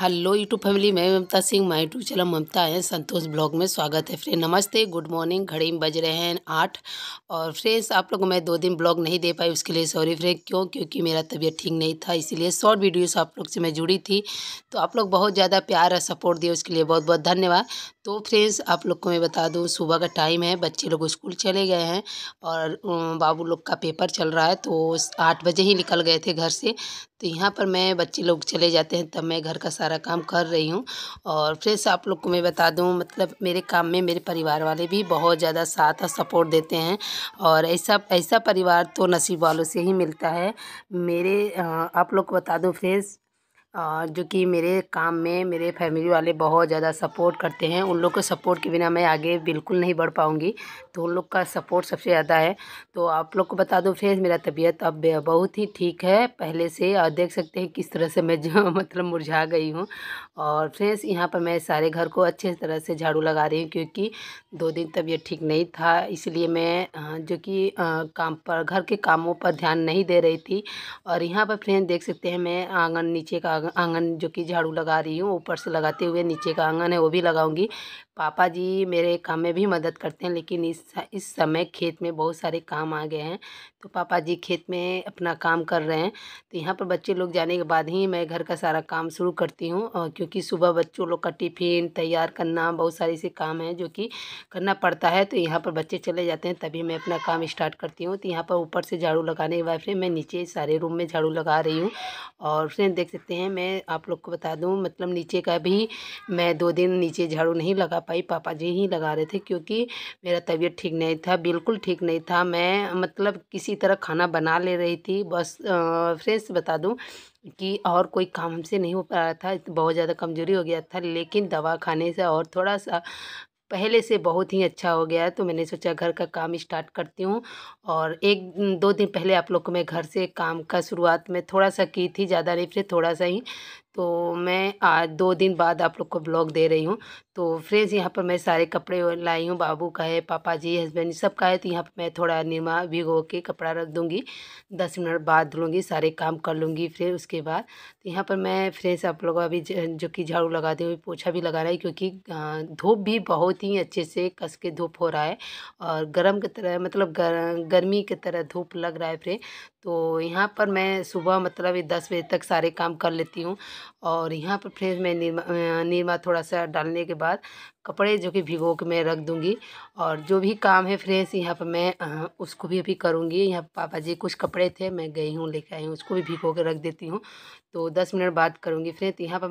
Hello YouTube family मैं Mamta Singh my YouTube channel Mamta है Santosh blog में स्वागत है फ्रेंड नमस्ते गुड मॉर्निंग घड़ी में बज रहे हैं आठ और फ्रेंड्स आप लोग मैं दो दिन ब्लॉग नहीं दे पाई उसके लिए सॉरी फ्रेंड क्यों क्योंकि मेरा तबीयत ठीक नहीं था इसीलिए शॉर्ट वीडियोस आप लोग से मैं जुड़ी थी तो आप लोग बहुत ज़्यादा प्यार और सपोर्ट दिए उसके लिए बहुत बहुत धन्यवाद तो फ्रेंड्स आप लोग को मैं बता दूँ सुबह का टाइम है बच्चे लोग स्कूल चले गए हैं और बाबू लोग का पेपर चल रहा है तो आठ बजे ही निकल गए थे घर से तो यहाँ पर मैं बच्चे लोग चले जाते हैं तब मैं घर का सारा सारा काम कर रही हूँ और फ्रेंड्स आप लोग को मैं बता दूँ मतलब मेरे काम में मेरे परिवार वाले भी बहुत ज़्यादा साथ और सपोर्ट देते हैं और ऐसा ऐसा परिवार तो नसीब वालों से ही मिलता है मेरे आप लोग को बता दूँ फ्रेंड्स और जो कि मेरे काम में मेरे फैमिली वाले बहुत ज़्यादा सपोर्ट करते हैं उन लोग के सपोर्ट के बिना मैं आगे बिल्कुल नहीं बढ़ पाऊँगी तो उन लोग का सपोर्ट सबसे ज़्यादा है तो आप लोग को बता दो फ्रेंड्स मेरा तबीयत अब बहुत ही ठीक है पहले से और देख सकते हैं किस तरह से मैं जो मतलब मुरझा गई हूँ और फ्रेंड्स यहाँ पर मैं सारे घर को अच्छे तरह से झाड़ू लगा रही हूँ क्योंकि दो दिन तबीयत ठीक नहीं था इसलिए मैं जो कि काम पर घर के कामों पर ध्यान नहीं दे रही थी और यहाँ पर फ्रेंड्स देख सकते हैं मैं आंगन नीचे का आंगन जो कि झाड़ू लगा रही हूँ ऊपर से लगाते हुए नीचे का आंगन है वो भी लगाऊंगी पापा जी मेरे काम में भी मदद करते हैं लेकिन इस इस समय खेत में बहुत सारे काम आ गए हैं तो पापा जी खेत में अपना काम कर रहे हैं तो यहाँ पर बच्चे लोग जाने के बाद ही मैं घर का सारा काम शुरू करती हूँ क्योंकि सुबह बच्चों लोग का टिफिन तैयार करना बहुत सारे ऐसे काम हैं जो कि करना पड़ता है तो यहाँ पर बच्चे चले जाते हैं तभी मैं अपना काम स्टार्ट करती हूँ तो यहाँ पर ऊपर से झाड़ू लगाने के बाद फिर मैं नीचे सारे रूम में झाड़ू लगा रही हूँ और फिर देख सकते हैं मैं आप लोग को बता दूँ मतलब नीचे का भी मैं दो दिन नीचे झाड़ू नहीं लगा पापा ही पापा जी ही लगा रहे थे क्योंकि मेरा तबीयत ठीक नहीं था बिल्कुल ठीक नहीं था मैं मतलब किसी तरह खाना बना ले रही थी बस फ्रेंड्स बता दूँ कि और कोई काम हमसे नहीं हो पा रहा था बहुत ज़्यादा कमज़ोरी हो गया था लेकिन दवा खाने से और थोड़ा सा पहले से बहुत ही अच्छा हो गया तो मैंने सोचा घर का काम स्टार्ट करती हूँ और एक दो दिन पहले आप लोग को मैं घर से काम का शुरुआत में थोड़ा सा की थी ज़्यादा नहीं फिर थोड़ा सा ही तो मैं आज दो दिन बाद आप लोग को ब्लॉग दे रही हूँ तो फ्रेंड्स यहाँ पर मैं सारे कपड़े लाई हूँ बाबू का है पापा जी हस्बैंड सब का है तो यहाँ पर मैं थोड़ा निरमा भिगो के कपड़ा रख दूँगी दस मिनट बाद धुलूँगी सारे काम कर लूँगी फिर उसके बाद तो यहाँ पर मैं फ्रेंड्स आप लोगों अभी जो कि झाड़ू दी हुए पोछा भी लगा रहा है क्योंकि धूप भी बहुत ही अच्छे से कस के धूप हो रहा है और गर्म की तरह मतलब गर, गर्मी की तरह धूप लग रहा है फिर तो यहाँ पर मैं सुबह मतलब दस बजे तक सारे काम कर लेती हूँ और यहाँ पर फिर मैं निरमा निरमा थोड़ा सा डालने के बाद कपड़े जो कि भिगो के मैं रख दूंगी और जो भी काम है फ्रेंड्स यहाँ पर मैं उसको भी अभी करूँगी यहाँ पापा जी कुछ कपड़े थे मैं गई हूँ लेके आई हूँ उसको भी भिगो के रख देती हूँ तो दस मिनट बाद करूँगी फ्रेंड्स तो यहाँ पर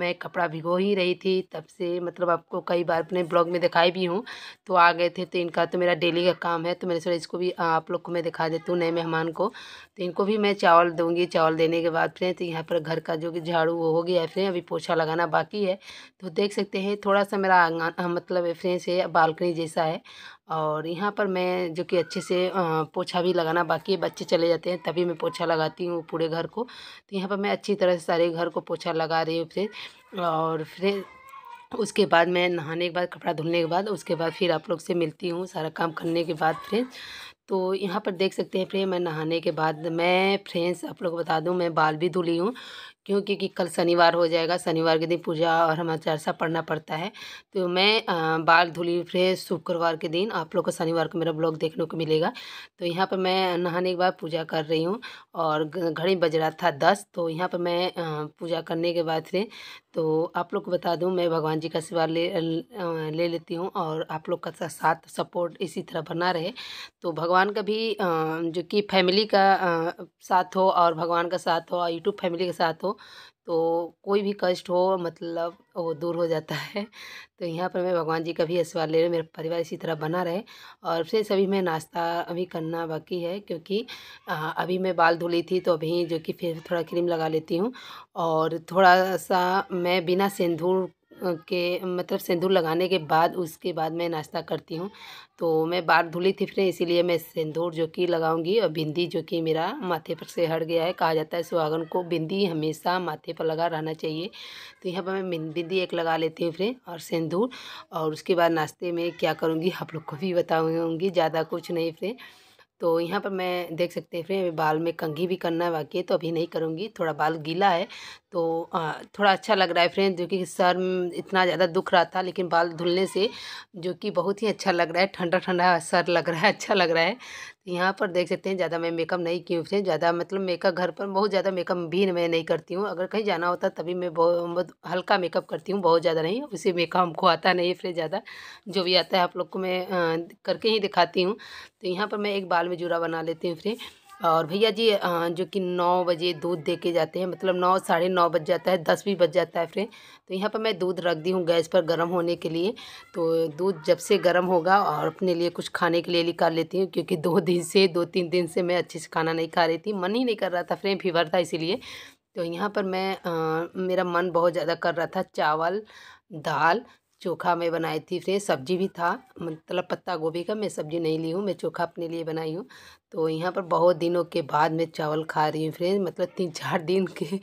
मैं कपड़ा भिगो ही रही थी तब से मतलब आपको कई बार अपने ब्लॉग में दिखाई भी हूँ तो आ गए थे तो इनका तो मेरा डेली का काम है तो मैंने सोचा इसको भी आप लोग को मैं दिखा देती हूँ नए मेहमान को तो इनको भी मैं चावल दूँगी चावल देने के बाद फ्रेंड्स तो यहाँ पर घर का जो कि झाड़ू वो हो गया है फ्रेंड अभी पोछा लगाना बाकी है तो देख सकते हैं थोड़ा सा मेरा लंगाना मतलब फ्रेंस है बालकनी जैसा है और यहाँ पर मैं जो कि अच्छे से पोछा भी लगाना बाकी बच्चे चले जाते हैं तभी मैं पोछा लगाती हूँ पूरे घर को तो यहाँ पर मैं अच्छी तरह से सारे घर को पोछा लगा रही हूँ फिर और फिर उसके बाद मैं नहाने के बाद कपड़ा धुलने के बाद उसके बाद फिर आप लोग से मिलती हूँ सारा काम करने के बाद फ्रेंस तो यहाँ पर देख सकते हैं फ्रेंड मैं नहाने के बाद मैं फ्रेंड्स आप लोग को बता दूँ मैं बाल भी धुली हूँ क्यों क्योंकि कल शनिवार हो जाएगा शनिवार के दिन पूजा और हमारा चर्चा पढ़ना पड़ता है तो मैं बाल धुली फ्रेश शुक्रवार के दिन आप लोग को शनिवार को मेरा ब्लॉग देखने को मिलेगा तो यहाँ पर मैं नहाने के बाद पूजा कर रही हूँ और घड़ी बज रहा था दस तो यहाँ पर मैं पूजा करने के बाद से तो आप लोग को बता दूँ मैं भगवान जी का आशीर्वाद ले ले लेती हूँ और आप लोग का साथ सपोर्ट इसी तरह बना रहे तो भगवान का भी जो कि फैमिली का साथ हो और भगवान का साथ हो और यूट्यूब फैमिली का साथ हो तो कोई भी कष्ट हो मतलब वो दूर हो जाता है तो यहाँ पर मैं भगवान जी का भी आशीर्वाद ले रही हूँ मेरा परिवार इसी तरह बना रहे और फिर सभी मैं नाश्ता अभी करना बाकी है क्योंकि अभी मैं बाल धुली थी तो अभी जो कि फिर थोड़ा क्रीम लगा लेती हूँ और थोड़ा सा मैं बिना सिंदूर के मतलब सिंदूर लगाने के बाद उसके बाद मैं नाश्ता करती हूँ तो मैं बाहर धुली थी फिर इसीलिए मैं सिंदूर जो कि लगाऊंगी और बिंदी जो कि मेरा माथे पर से हट गया है कहा जाता है सुहागन को बिंदी हमेशा माथे पर लगा रहना चाहिए तो यहाँ पर मैं बिंदी एक लगा लेती हूँ फिर और सिंदूर और उसके बाद नाश्ते में क्या करूँगी आप लोग को भी बताऊँगी ज़्यादा कुछ नहीं फिर तो यहाँ पर मैं देख सकते हैं फ्रेंड बाल में कंघी भी करना है बाकी तो अभी नहीं करूँगी थोड़ा बाल गीला है तो थोड़ा अच्छा लग रहा है फ्रेंड जो कि सर इतना ज़्यादा दुख रहा था लेकिन बाल धुलने से जो कि बहुत ही अच्छा लग रहा है ठंडा ठंडा सर लग रहा है अच्छा लग रहा है यहाँ पर देख सकते हैं ज़्यादा मैं मेकअप नहीं की हूँ ज़्यादा मतलब मेकअप घर पर बहुत ज़्यादा मेकअप भी मैं नहीं करती हूँ अगर कहीं जाना होता तभी मैं बहुत बहुत हल्का मेकअप करती हूँ बहुत ज़्यादा नहीं उसी मेकअप हमको आता नहीं है फिर ज़्यादा जो भी आता है आप लोग को मैं करके ही दिखाती हूँ तो यहाँ पर मैं एक बाल में जूड़ा बना लेती हूँ फिर और भैया जी जो कि नौ बजे दूध दे के जाते हैं मतलब नौ साढ़े नौ बज जाता है दस भी बज जाता है फ्रेंड तो यहाँ पर मैं दूध रख दी हूँ गैस पर गर्म होने के लिए तो दूध जब से गर्म होगा और अपने लिए कुछ खाने के लिए निकाल लेती हूँ क्योंकि दो दिन से दो तीन दिन से मैं अच्छे से खाना नहीं खा रही थी मन ही नहीं कर रहा था फ्रेंड फीवर था इसीलिए तो यहाँ पर मैं आ, मेरा मन बहुत ज़्यादा कर रहा था चावल दाल चोखा मैं बनाई थी फिर सब्जी भी था मतलब पत्ता गोभी का मैं सब्जी नहीं ली हूँ मैं चोखा अपने लिए बनाई हूँ तो यहाँ पर बहुत दिनों के बाद मैं चावल खा रही हूँ फ्रेंड मतलब तीन चार दिन के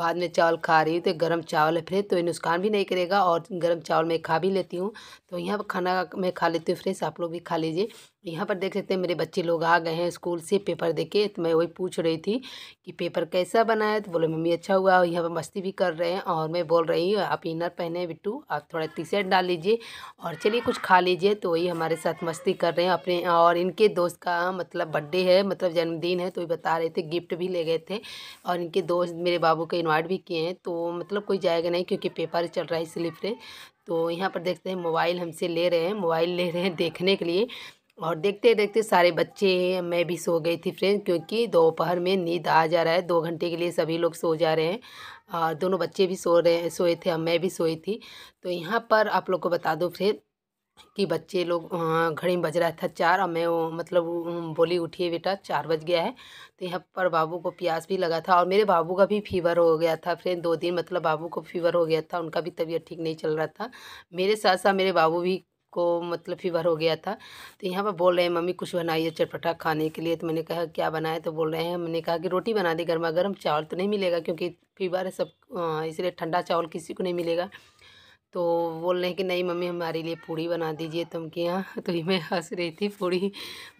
बाद मैं चावल खा रही हूँ तो गर्म चावल है फ्रेंड तो नुकसान भी नहीं करेगा और गर्म चावल मैं खा भी लेती हूँ तो यहाँ पर खाना मैं खा लेती हूँ फ्रेंड्स आप लोग भी खा लीजिए यहाँ पर देख सकते हैं मेरे बच्चे लोग आ गए हैं स्कूल से पेपर के तो मैं वही पूछ रही थी कि पेपर कैसा बनाया तो बोले मम्मी अच्छा हुआ और यहाँ पर मस्ती भी कर रहे हैं और मैं बोल रही हूँ आप इनर पहने बिट्टू आप थोड़ा टी शर्ट डाल लीजिए और चलिए कुछ खा लीजिए तो वही हमारे साथ मस्ती कर रहे हैं अपने और इनके दोस्त का मतलब बर्थडे बर्थडे है मतलब जन्मदिन है तो ये बता रहे थे गिफ्ट भी ले गए थे और इनके दोस्त मेरे बाबू का इन्वाइट भी किए हैं तो मतलब कोई जाएगा नहीं क्योंकि पेपर चल रहा है स्लिप फिर तो यहाँ पर देखते हैं मोबाइल हमसे ले रहे हैं मोबाइल ले रहे हैं देखने के लिए और देखते देखते सारे बच्चे मैं भी सो गई थी फ्रेंड क्योंकि दोपहर में नींद आ जा रहा है दो घंटे के लिए सभी लोग सो जा रहे हैं और दोनों बच्चे भी सो रहे सोए थे और मैं भी सोई थी तो यहाँ पर आप लोग को बता दो फ्रेंड कि बच्चे लोग हाँ, घड़ी में बज रहा था चार और मैं वो मतलब बोली उठिए बेटा चार बज गया है तो यहाँ पर बाबू को प्यास भी लगा था और मेरे बाबू का भी फीवर हो गया था फिर दो दिन मतलब बाबू को फीवर हो गया था उनका भी तबीयत ठीक नहीं चल रहा था मेरे साथ साथ मेरे बाबू भी को मतलब फीवर हो गया था तो यहाँ पर बोल रहे हैं मम्मी कुछ बनाइए चटपटा खाने के लिए तो मैंने कहा क्या बनाए तो बोल रहे हैं मैंने कहा कि रोटी बना दी गर्मा गर्म चावल तो नहीं मिलेगा क्योंकि फीवर है सब हाँ, इसलिए ठंडा चावल किसी को नहीं मिलेगा तो बोल रहे हैं कि नहीं मम्मी हमारे लिए पूड़ी बना दीजिए तुम के यहाँ तो मैं हंस रही थी पूड़ी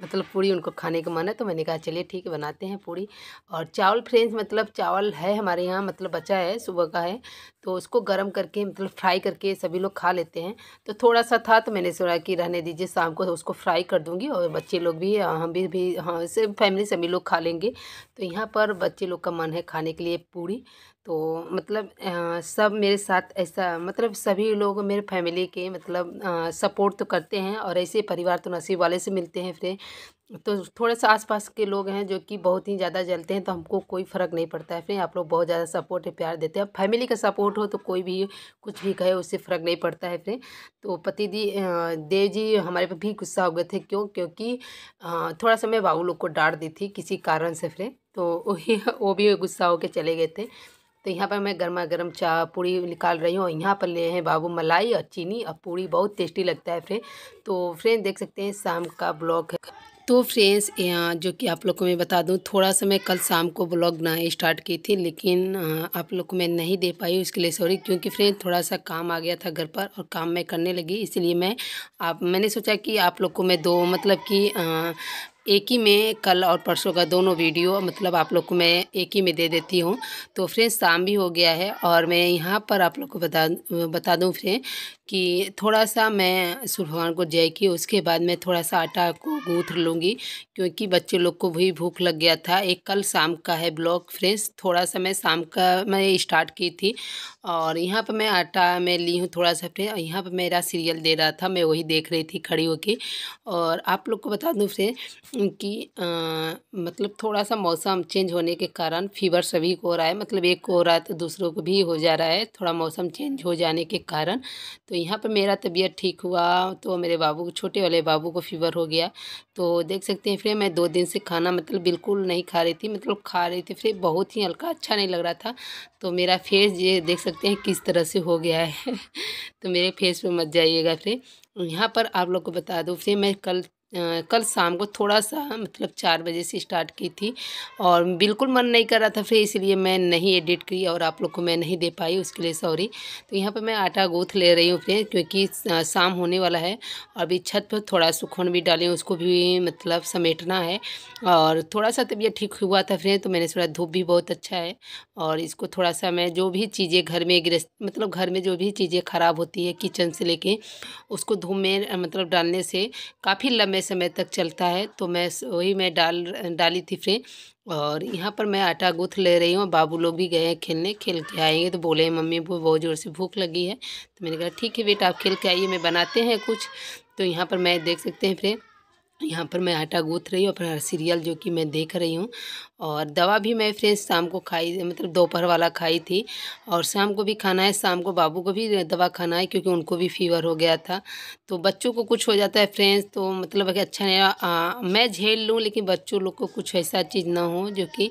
मतलब पूड़ी उनको खाने का मन है तो मैंने कहा चलिए ठीक है बनाते हैं पूड़ी और चावल फ्रेंड्स मतलब चावल है हमारे यहाँ मतलब बचा है सुबह का है तो उसको गर्म करके मतलब फ्राई करके सभी लोग खा लेते हैं तो थोड़ा सा था तो मैंने सोचा कि रहने दीजिए शाम को तो उसको फ्राई कर दूँगी और बच्चे लोग भी हम भी भी हाँ से फैमिली सभी लोग खा लेंगे तो यहाँ पर बच्चे लोग का मन है खाने के लिए पूड़ी तो मतलब आ, सब मेरे साथ ऐसा मतलब सभी लोग मेरे फैमिली के मतलब आ, सपोर्ट तो करते हैं और ऐसे परिवार तो नसीब वाले से मिलते हैं फिर तो थोड़ा सा आसपास के लोग हैं जो कि बहुत ही ज़्यादा जलते हैं तो हमको कोई फ़र्क नहीं पड़ता है फिर आप लोग बहुत ज़्यादा सपोर्ट है प्यार देते हैं फैमिली का सपोर्ट हो तो कोई भी कुछ भी कहे उससे फ़र्क नहीं पड़ता है फिर तो पति दी देव जी हमारे पर भी गुस्सा हो गए थे क्यों क्योंकि थोड़ा सा मैं बाबू लोग को डांट दी थी किसी कारण से फिर तो वही वो भी गुस्सा होकर चले गए थे तो यहाँ पर मैं गर्मा गर्म चा पूड़ी निकाल रही हूँ यहाँ पर ले हैं बाबू मलाई और चीनी और पूड़ी बहुत टेस्टी लगता है फ्रेंड तो फ्रेंड देख सकते हैं शाम का ब्लॉग है तो फ्रेंड्स यहाँ जो कि आप लोग को मैं बता दूँ थोड़ा सा मैं कल शाम को ब्लॉग ना स्टार्ट की थी लेकिन आप लोग को मैं नहीं दे पाई उसके लिए सॉरी क्योंकि फ्रेंड थोड़ा सा काम आ गया था घर पर और काम मैं करने लगी इसलिए मैं आप मैंने सोचा कि आप लोग को मैं दो मतलब कि एक ही में कल और परसों का दोनों वीडियो मतलब आप लोग को मैं एक ही में दे देती हूँ तो फ्रेंड शाम भी हो गया है और मैं यहाँ पर आप लोग को बता बता दूँ फ्रेंड कि थोड़ा सा मैं सूर्य भगवान को जय की उसके बाद मैं थोड़ा सा आटा को गूँथ लूँगी क्योंकि बच्चे लोग को भी भूख लग गया था एक कल शाम का है ब्लॉक फ्रेंड्स थोड़ा सा मैं शाम का मैं स्टार्ट की थी और यहाँ पर मैं आटा मैं ली हूँ थोड़ा सा फ्रेंड यहाँ पर मेरा सीरियल दे रहा था मैं वही देख रही थी खड़ी होकर और आप लोग को बता दूँ फ्रेंड कि आ, मतलब थोड़ा सा मौसम चेंज होने के कारण फीवर सभी को हो रहा है मतलब एक को हो रहा है तो दूसरों को भी हो जा रहा है थोड़ा मौसम चेंज हो जाने के कारण तो तो यहाँ पर मेरा तबीयत ठीक हुआ तो मेरे बाबू छोटे वाले बाबू को फीवर हो गया तो देख सकते हैं फिर मैं दो दिन से खाना मतलब बिल्कुल नहीं खा रही थी मतलब खा रही थी फिर बहुत ही हल्का अच्छा नहीं लग रहा था तो मेरा फेस ये देख सकते हैं किस तरह से हो गया है तो मेरे फेस पर मत जाइएगा फिर यहाँ पर आप लोग को बता दूँ फिर मैं कल कल शाम को थोड़ा सा मतलब चार बजे से स्टार्ट की थी और बिल्कुल मन नहीं कर रहा था फिर इसलिए मैं नहीं एडिट की और आप लोग को मैं नहीं दे पाई उसके लिए सॉरी तो यहाँ पर मैं आटा गूँथ ले रही हूँ फिर क्योंकि शाम होने वाला है अभी छत पर थोड़ा सुखन भी डाली उसको भी मतलब समेटना है और थोड़ा सा तबीयत ठीक हुआ था फिर तो मैंने सोचा धूप भी बहुत अच्छा है और इसको थोड़ा सा मैं जो भी चीज़ें घर में गृह मतलब घर में जो भी चीज़ें ख़राब होती है किचन से लेके उसको धूप में मतलब डालने से काफ़ी लंबे समय तक चलता है तो मैं वही मैं डाल डाली थी फ्रेम और यहाँ पर मैं आटा गूँथ ले रही हूँ बाबू लोग भी गए हैं खेलने खेल के आएंगे तो बोले मम्मी वो बहुत ज़ोर से भूख लगी है तो मैंने कहा ठीक है बेटा आप खेल के आइए मैं बनाते हैं कुछ तो यहाँ पर मैं देख सकते हैं फ्रेम यहाँ पर मैं आटा गूँथ रही हूँ अपना सीरियल जो कि मैं देख रही हूँ और दवा भी मैं फ्रेंड्स शाम को खाई मतलब दोपहर वाला खाई थी और शाम को भी खाना है शाम को बाबू को भी दवा खाना है क्योंकि उनको भी फीवर हो गया था तो बच्चों को कुछ हो जाता है फ्रेंड्स तो मतलब कि अच्छा नहीं आ, मैं झेल लूँ लेकिन बच्चों लोग को कुछ ऐसा चीज़ ना हो जो कि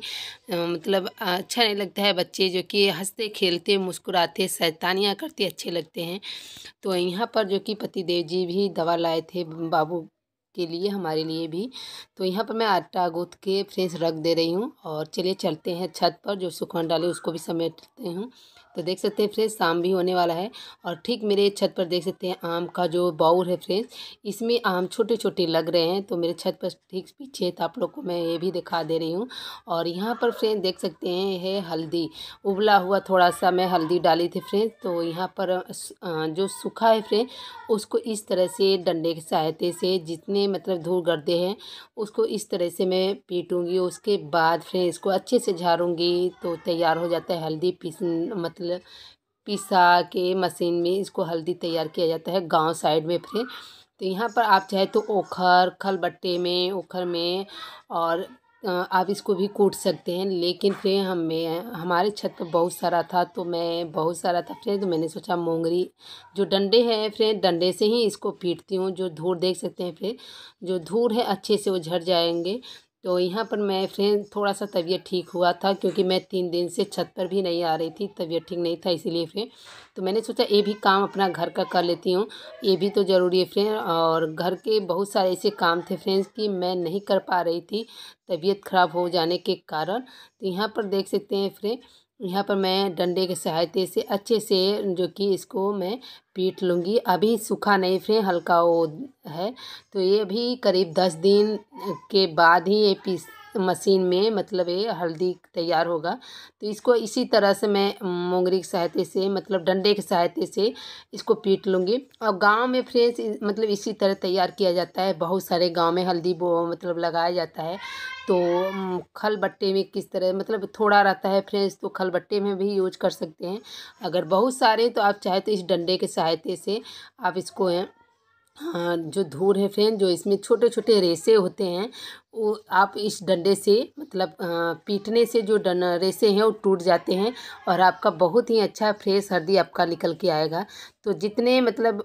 मतलब अच्छा नहीं लगता है बच्चे जो कि हंसते खेलते मुस्कुराते शैतानियाँ करते अच्छे लगते हैं तो यहाँ पर जो कि पतिदेव जी भी दवा लाए थे बाबू के लिए हमारे लिए भी तो यहाँ पर मैं आटा गूँथ के फ्रेश रख दे रही हूँ और चलिए चलते हैं छत पर जो सुखन डाले उसको भी समेटते हूँ तो देख सकते हैं फ्रेंड्स शाम भी होने वाला है और ठीक मेरे छत पर देख सकते हैं आम का जो बाउर है फ्रेंड्स इसमें आम छोटे छोटे लग रहे हैं तो मेरे छत पर ठीक पीछे तो आप लोग को मैं ये भी दिखा दे रही हूँ और यहाँ पर फ्रेंड देख सकते हैं है हल्दी उबला हुआ थोड़ा सा मैं हल्दी डाली थी फ्रेंड तो यहाँ पर जो सूखा है फ्रेंड उसको इस तरह से डंडे की सहायता से जितने मतलब धूल गर्दे हैं उसको इस तरह से मैं पीटूँगी उसके बाद फ्रेंड इसको अच्छे से झाड़ूँगी तो तैयार हो जाता है हल्दी पीस मतलब पिसा के मशीन में इसको हल्दी तैयार किया जाता है गांव साइड में फिर तो यहाँ पर आप चाहे तो ओखर खलबट्टे में ओखर में और आप इसको भी कूट सकते हैं लेकिन फिर हमें हमारे छत पर बहुत सारा था तो मैं बहुत सारा था फ्रेंड तो मैंने सोचा मोंगरी जो डंडे हैं फ्रेंड डंडे से ही इसको पीटती हूँ जो धूर देख सकते हैं फिर जो धूर है अच्छे से वो झड़ जाएंगे तो यहाँ पर मैं फ्रेंड थोड़ा सा तबीयत ठीक हुआ था क्योंकि मैं तीन दिन से छत पर भी नहीं आ रही थी तबीयत ठीक नहीं था इसीलिए फिर तो मैंने सोचा ये भी काम अपना घर का कर लेती हूँ ये भी तो ज़रूरी है फ्रेंड और घर के बहुत सारे ऐसे काम थे फ्रेंड्स कि मैं नहीं कर पा रही थी तबीयत ख़राब हो जाने के कारण तो यहाँ पर देख सकते हैं फ्रेंड यहाँ पर मैं डंडे के सहायते से अच्छे से जो कि इसको मैं पीट लूँगी अभी सूखा नहीं फिर हल्का वो है तो ये भी करीब दस दिन के बाद ही ये पीस मशीन में मतलब ये हल्दी तैयार होगा तो इसको इसी तरह से मैं मोंगरी की सहायता से मतलब डंडे की सहायता से इसको पीट लूँगी और गांव में फ्रेंड्स मतलब इसी तरह तैयार किया जाता है बहुत सारे गांव में हल्दी वो मतलब लगाया जाता है तो खल बट्टे में किस तरह मतलब थोड़ा रहता है फ्रेंड्स तो खल बट्टे में भी यूज कर सकते हैं अगर बहुत सारे तो आप चाहे तो इस डंडे के सहायता से आप इसको हाँ, जो धूल है फ्रेंड जो इसमें छोटे छोटे रेसे होते हैं वो आप इस डंडे से मतलब पीटने से जो डन रेसे हैं वो टूट जाते हैं और आपका बहुत ही अच्छा फ्रेश हल्दी आपका निकल के आएगा तो जितने मतलब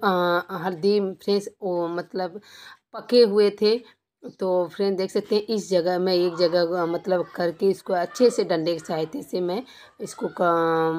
हल्दी फ्रेश मतलब पके हुए थे तो फ्रेंड देख सकते हैं इस जगह में एक जगह मतलब करके इसको अच्छे से डंडे की सहायता से मैं इसको का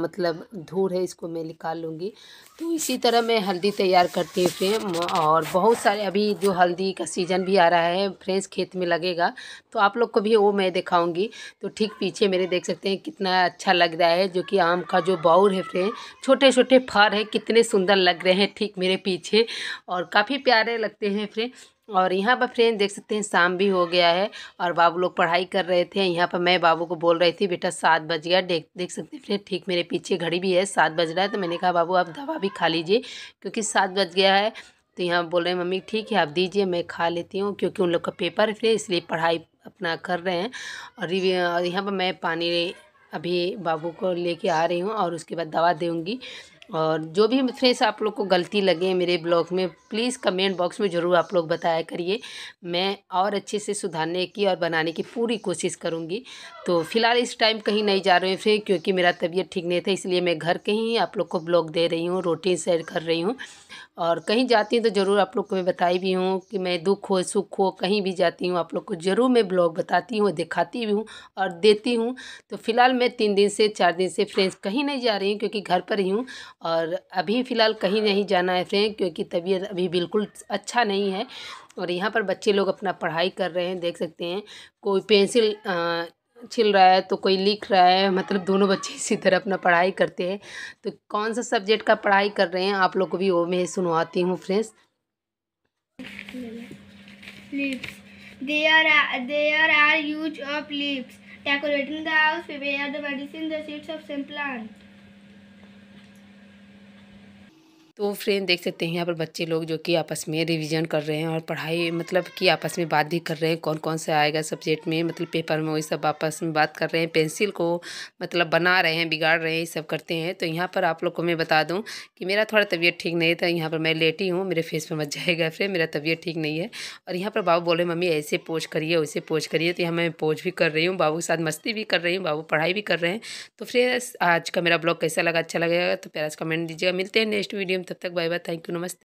मतलब धूल है इसको मैं निकाल लूँगी तो इसी तरह मैं हल्दी तैयार करती हूँ फ्रेम और बहुत सारे अभी जो हल्दी का सीज़न भी आ रहा है फ्रेंड्स खेत में लगेगा तो आप लोग को भी वो मैं दिखाऊँगी तो ठीक पीछे मेरे देख सकते हैं कितना अच्छा लग रहा है जो कि आम का जो बाउर है फ्रेंड छोटे छोटे फार है कितने सुंदर लग रहे हैं ठीक मेरे पीछे और काफ़ी प्यारे लगते हैं फ्रेंड और यहाँ पर फ्रेंड देख सकते हैं शाम भी हो गया है और बाबू लोग पढ़ाई कर रहे थे यहाँ पर मैं बाबू को बोल रही थी बेटा सात बज गया देख देख सकते हैं फ्रेंड ठीक मेरे पीछे घड़ी भी है सात बज रहा है तो मैंने कहा बाबू आप दवा भी खा लीजिए क्योंकि सात बज गया है तो यहाँ बोल रहे हैं मम्मी ठीक है आप दीजिए मैं खा लेती हूँ क्योंकि उन लोग का पेपर है फिर इसलिए पढ़ाई अपना कर रहे हैं और यहाँ पर मैं पानी अभी बाबू को लेके आ रही हूँ और उसके बाद दवा दूँगी और जो भी फ्रेंड्स आप लोग को गलती लगे मेरे ब्लॉग में प्लीज़ कमेंट बॉक्स में ज़रूर आप लोग बताया करिए मैं और अच्छे से सुधारने की और बनाने की पूरी कोशिश करूँगी तो फिलहाल इस टाइम कहीं नहीं जा रही हूँ फ्रेंड क्योंकि मेरा तबीयत ठीक नहीं था इसलिए मैं घर के ही आप लोग को ब्लॉग दे रही हूँ रोटीन शेयर कर रही हूँ और कहीं जाती हूँ तो ज़रूर आप लोग को मैं बताई भी हूँ कि मैं दुख हो सुख हो कहीं भी जाती हूँ आप लोग को ज़रूर मैं ब्लॉग बताती हूँ दिखाती भी हूँ और देती हूँ तो फिलहाल मैं तीन दिन से चार दिन से फ्रेंड्स कहीं नहीं जा रही हूँ क्योंकि घर पर ही हूँ और अभी फ़िलहाल कहीं नहीं जाना है फ्रेंड क्योंकि तबीयत अभी बिल्कुल अच्छा नहीं है और यहाँ पर बच्चे लोग अपना पढ़ाई कर रहे हैं देख सकते हैं कोई पेंसिल छिल रहा है तो कोई लिख रहा है मतलब दोनों बच्चे इसी तरह अपना पढ़ाई करते हैं तो कौन सा सब्जेक्ट का पढ़ाई कर रहे हैं आप लोग को भी वो मैं सुनवाती हूँ friends There are there are use of leaves decorating the house, prepare the medicine, the seeds of some plants. तो फ्रेंड देख सकते हैं यहाँ पर बच्चे लोग जो कि आपस में रिवीजन कर रहे हैं और पढ़ाई मतलब कि आपस में बात भी कर रहे हैं कौन कौन सा आएगा सब्जेक्ट में मतलब पेपर में वही सब आपस में बात कर रहे हैं पेंसिल को मतलब बना रहे हैं बिगाड़ रहे हैं ये सब करते हैं तो यहाँ पर आप लोग को मैं बता दूँ कि मेरा थोड़ा तबीयत ठीक नहीं था तो यहाँ पर मैं लेटी हूँ मेरे फेस पर मत जाएगा फ्रेंड मेरा तबीयत ठीक नहीं है और यहाँ पर बाबू बोले मम्मी ऐसे पोज करिए वैसे पोज करिए तो यहाँ मैं पोज भी कर रही हूँ बाबू के साथ मस्ती भी कर रही हूँ बाबू पढ़ाई भी कर रहे हैं तो फ्रेंड आज का मेरा ब्लॉग कैसा लगा अच्छा लगेगा तो प्यार कमेंट दीजिएगा मिलते हैं नेक्स्ट वीडियो में तब तक बाय बाय थैंक यू नमस्ते